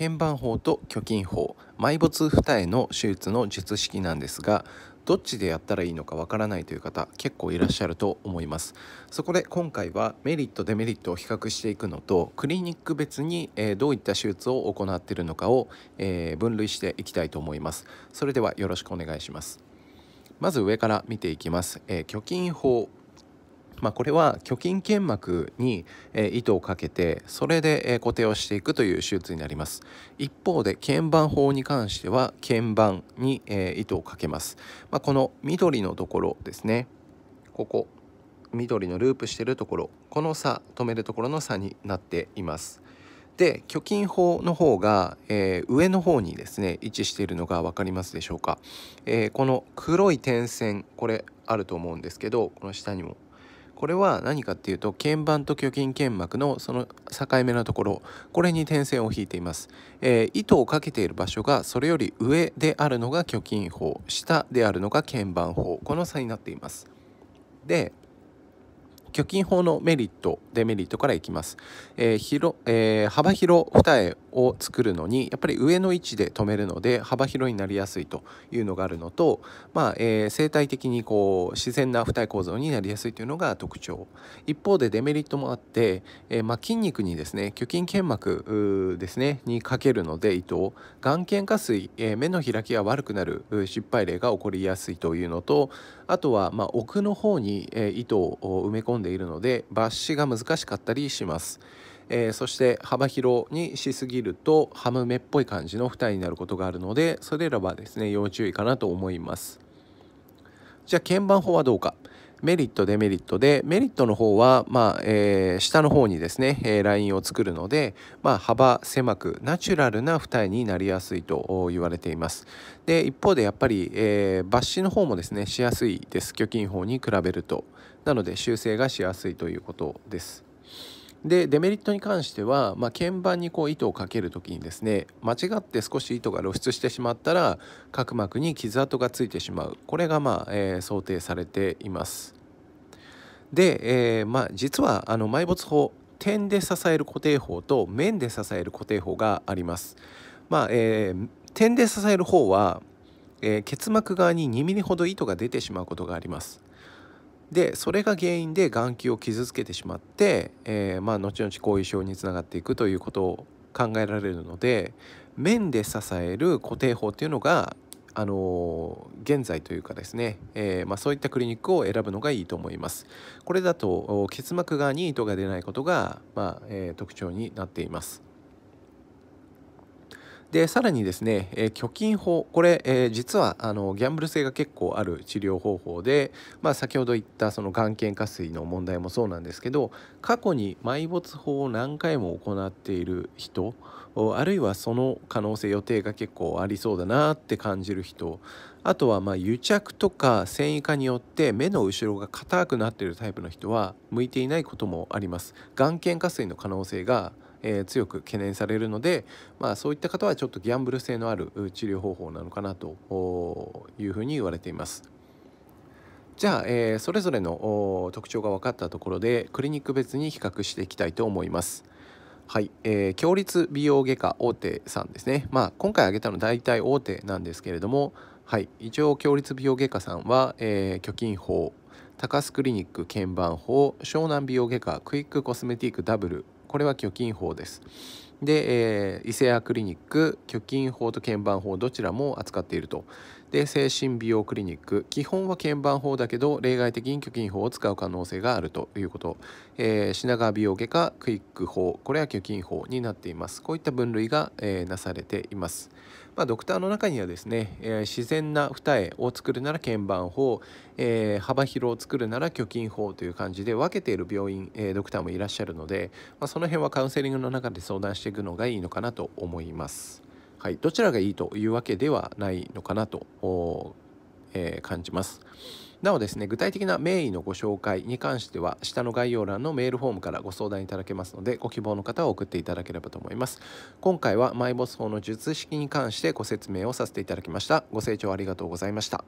鍵盤法と虚筋法埋没二重の手術の術式なんですがどっちでやったらいいのかわからないという方結構いらっしゃると思いますそこで今回はメリットデメリットを比較していくのとクリニック別にどういった手術を行っているのかを分類していきたいと思いますそれではよろしくお願いしますまず上から見ていきます、え虚筋法まあ、これは虚筋腱膜に、え糸をかけてそれで、え固定をしていくという手術になります一方で腱板法に関しては腱板に、え糸をかけます、まあ、この緑のところですねここ緑のループしてるところこの差止めるところの差になっていますで虚筋法の方が、えー、上の方にですね位置しているのが分かりますでしょうか、えー、この黒い点線これあると思うんですけどこの下にもこれは何かっていうと鍵盤と虚筋腱膜のその境目のところこれに点線を引いています、えー、糸をかけている場所がそれより上であるのが虚筋法下であるのが鍵盤法この差になっていますで貯金法のメリットデメリットからいきます、えー広えー、幅広二重を作るのにやっぱり上の位置で止めるので幅広になりやすいというのがあるのと、まあえー、生態的にこう自然な二重構造になりやすいというのが特徴一方でデメリットもあって、えーまあ、筋肉にですね虚筋腱膜ですねにかけるので糸を眼瞼下垂、えー、目の開きが悪くなる失敗例が起こりやすいというのとあとは、まあ、奥の方に、えー、糸を埋め込んで込んでいるので抜歯が難しかったりします、えー、そして幅広にしすぎるとハム目っぽい感じの二重になることがあるのでそれらはですね要注意かなと思いますじゃあ鍵盤法はどうかメリットデメリットでメリットの方は、まあえー、下の方にですね、えー、ラインを作るので、まあ、幅狭くナチュラルな二重になりやすいと言われていますで一方でやっぱり、えー、抜歯の方もですねしやすいです虚筋法に比べるとなので修正がしやすいということですでデメリットに関しては、まあ、鍵盤にこう糸をかける時にですね間違って少し糸が露出してしまったら角膜に傷跡がついてしまうこれが、まあえー、想定されています。で、えーまあ、実はあの埋没法点で支える固定法と面で支える固定法があります。まあえー、点で支える方は、えー、結膜側に2ミリほど糸が出てしまうことがあります。でそれが原因で眼球を傷つけてしまって、えー、まあ、後々後遺症につながっていくということを考えられるので面で支える固定法というのがあの現在というかですね、えー、まあ、そういったクリニックを選ぶのがいいと思います。これだと結膜側に糸が出ないことが、まあ、えー、特徴になっています。でさらにですね、えー、虚金法これ、えー、実はあのギャンブル性が結構ある治療方法で、まあ、先ほど言ったその眼瞼下垂の問題もそうなんですけど過去に埋没法を何回も行っている人あるいはその可能性予定が結構ありそうだなって感じる人あとはまあ癒着とか繊維化によって目の後ろが硬くなっているタイプの人は向いていないこともあります眼瞼下垂の可能性がえー、強く懸念されるので、まあ、そういった方はちょっとギャンブル性のある治療方法なのかなというふうに言われています。じゃあ、えー、それぞれの特徴が分かったところでクリニック別に比較していきたいと思います。はい、えー、強立美容外科大手さんですね。まあ、今回挙げたの大体大手なんですけれども、はい一応共立美容外科さんは、えー、虚筋法高須クリニック鍵盤法湘南美容外科クイックコスメティックダブルこれは虚筋法ですで、えー、伊勢屋クリニック虚筋法と鍵盤法どちらも扱っているとで精神美容クリニック基本は鍵盤法だけど例外的に虚筋法を使う可能性があるということ、えー、品川美容外科クイック法これは虚筋法になっていますこういった分類が、えー、なされています、まあ、ドクターの中にはですね、えー、自然な二重を作るなら鍵盤法、えー、幅広を作るなら虚筋法という感じで分けている病院、えー、ドクターもいらっしゃるので、まあ、その辺はカウンセリングの中で相談していくのがいいのかなと思いますはい、どちらがいいというわけではないのかなと、えー、感じます。なおですね、具体的な名医のご紹介に関しては、下の概要欄のメールフォームからご相談いただけますので、ご希望の方は送っていただければと思います。今回はマイボス法の術式に関してご説明をさせていただきました。ご清聴ありがとうございました。